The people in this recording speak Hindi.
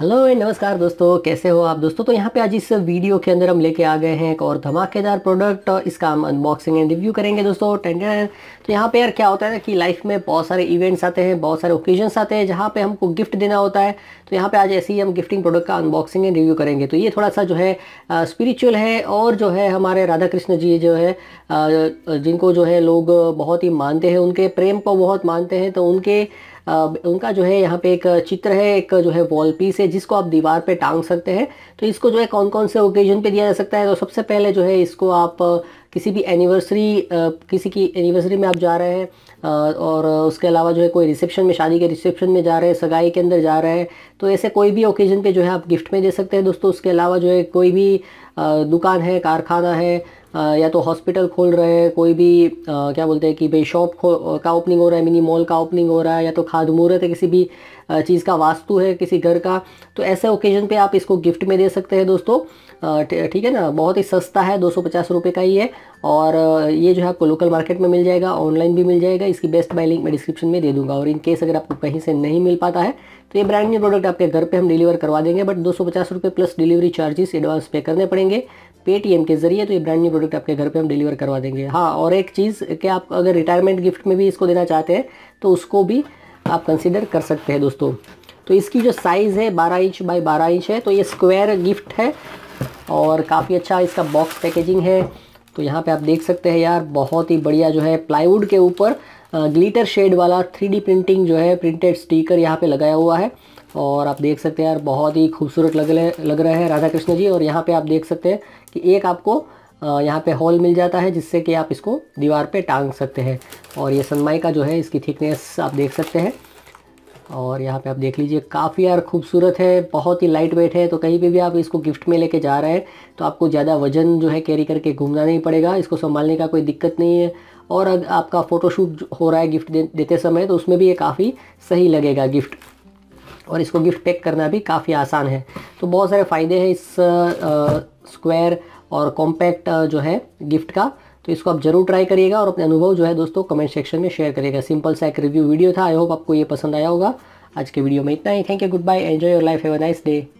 हेलो नमस्कार दोस्तों कैसे हो आप दोस्तों तो यहाँ पे आज इस वीडियो के अंदर हम लेके आ गए हैं एक और धमाकेदार प्रोडक्ट इसका हम अनबॉक्सिंग एंड रिव्यू करेंगे दोस्तों टेंडर तो यहाँ पे यार क्या होता है ना कि लाइफ में बहुत सारे इवेंट्स आते हैं बहुत सारे ओकेजन्स आते हैं जहाँ पे हमको गिफ्ट देना होता है तो यहाँ पर आज ऐसे ही हम गिफ्टिंग प्रोडक्ट का अनबॉक्सिंग एंड रिव्यू करेंगे तो ये थोड़ा सा जो है स्पिरिचुअल है और जो है हमारे राधा कृष्ण जी जो है जिनको जो है लोग बहुत ही मानते हैं उनके प्रेम को बहुत मानते हैं तो उनके उनका जो है यहाँ पे एक चित्र है एक जो है वॉल पीस है जिसको आप दीवार पे टांग सकते हैं तो इसको जो है कौन कौन से ओकेजन पे दिया जा सकता है तो सबसे पहले जो है इसको आप किसी भी एनिवर्सरी किसी की एनिवर्सरी में आप जा रहे हैं और उसके अलावा जो है कोई रिसेप्शन में शादी के रिसेप्शन में जा रहे हैं सगाई के अंदर जा रहे हैं तो ऐसे कोई भी ओकेज़न पे जो है आप गिफ्ट में दे सकते हैं दोस्तों उसके अलावा जो है कोई भी दुकान है कारखाना है या तो हॉस्पिटल खोल रहे हैं कोई भी आ, क्या बोलते हैं कि भाई शॉप का ओपनिंग हो रहा है मिनी मॉल का ओपनिंग हो रहा है या तो खाद मुहूर्त है किसी भी चीज़ का वास्तु है किसी घर का तो ऐसे ओकेजन पे आप इसको गिफ्ट में दे सकते हैं दोस्तों ठीक है ना बहुत ही सस्ता है दो सौ का ही है और ये जो है आपको लोकल मार्केट में मिल जाएगा ऑनलाइन भी मिल जाएगा इसकी बेस्ट बाय लिंक मैं डिस्क्रिप्शन में दे दूंगा और इन केस अगर आपको कहीं से नहीं मिल पाता है तो ये ब्रांड न्यू प्रोडक्ट आपके घर पे हम डिलीवर करवा देंगे बट दो सौ प्लस डिलीवरी चार्जेस एडवांस पे करने पड़ेंगे पेटीएम के जरिए तो ये ब्रांड न्यू प्रोडक्ट आपके घर पे हम डिलीवर करवा देंगे हाँ और एक चीज़ कि आप अगर रिटायरमेंट गिफ्ट में भी इसको देना चाहते हैं तो उसको भी आप कंसिडर कर सकते हैं दोस्तों तो इसकी जो साइज़ है बारह इंच बाई बारह इंच है तो ये स्क्वायर गिफ्ट है और काफ़ी अच्छा इसका बॉक्स पैकेजिंग है तो यहाँ पर आप देख सकते हैं यार बहुत ही बढ़िया जो है प्लाईवुड के ऊपर ग्लीटर शेड वाला थ्री प्रिंटिंग जो है प्रिंटेड स्टीकर यहाँ पर लगाया हुआ है और आप देख सकते हैं यार बहुत ही खूबसूरत लग लग रहे हैं राधा कृष्ण जी और यहाँ पे आप देख सकते हैं कि एक आपको यहाँ पे हॉल मिल जाता है जिससे कि आप इसको दीवार पे टांग सकते हैं और ये सनमाई का जो है इसकी थिकनेस आप देख सकते हैं और यहाँ पे आप देख लीजिए काफ़ी यार खूबसूरत है बहुत ही लाइट वेट है तो कहीं पर भी आप इसको गिफ्ट में लेके जा रहे हैं तो आपको ज़्यादा वजन जो है कैरी करके घूमना नहीं पड़ेगा इसको संभालने का कोई दिक्कत नहीं है और अगर आपका फ़ोटोशूट हो रहा है गिफ्ट दे, देते समय तो उसमें भी ये काफ़ी सही लगेगा गिफ्ट और इसको गिफ्ट पैक करना भी काफ़ी आसान है तो बहुत सारे फ़ायदे हैं इस स्क्वायर और कॉम्पैक्ट जो है गिफ्ट का तो इसको आप जरूर ट्राई करिएगा और अपने अनुभव जो है दोस्तों कमेंट सेक्शन में शेयर करिएगा सिंपल सा एक रिव्यू वीडियो था आई होप आपको ये पसंद आया होगा आज के वीडियो में इतना ही thank you good bye enjoy your life have a nice day